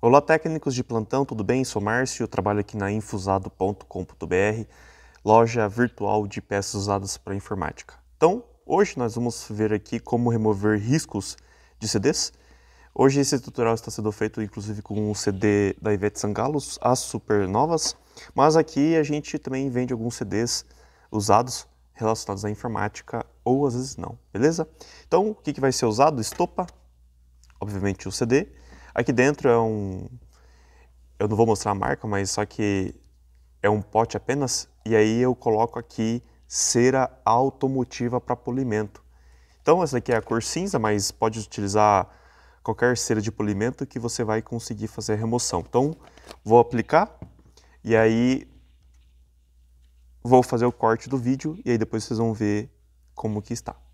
Olá, técnicos de plantão, tudo bem? Sou Márcio, eu trabalho aqui na infusado.com.br, loja virtual de peças usadas para informática. Então, hoje nós vamos ver aqui como remover riscos de CDs. Hoje esse tutorial está sendo feito inclusive com um CD da Ivete Sangalo, as Supernovas, mas aqui a gente também vende alguns CDs usados relacionados à informática ou às vezes não, beleza? Então, o que, que vai ser usado? Estopa, obviamente o CD, Aqui dentro é um. Eu não vou mostrar a marca, mas só que é um pote apenas. E aí eu coloco aqui cera automotiva para polimento. Então essa aqui é a cor cinza, mas pode utilizar qualquer cera de polimento que você vai conseguir fazer a remoção. Então vou aplicar e aí vou fazer o corte do vídeo e aí depois vocês vão ver como que está.